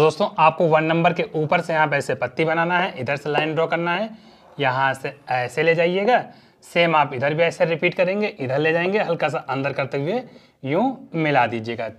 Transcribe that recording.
दोस्तों आपको one number के ऊपर से यहाँ पे ऐसे पत्ती बनाना है इधर से लाइन ड्रॉ करना है यहाँ से ऐसे ले जाइएगा सेम आप इधर भी ऐसे रिपीट करेंगे इधर ले जाएंगे हल्का सा अंदर करते हुए यूँ मिला दीजिएगा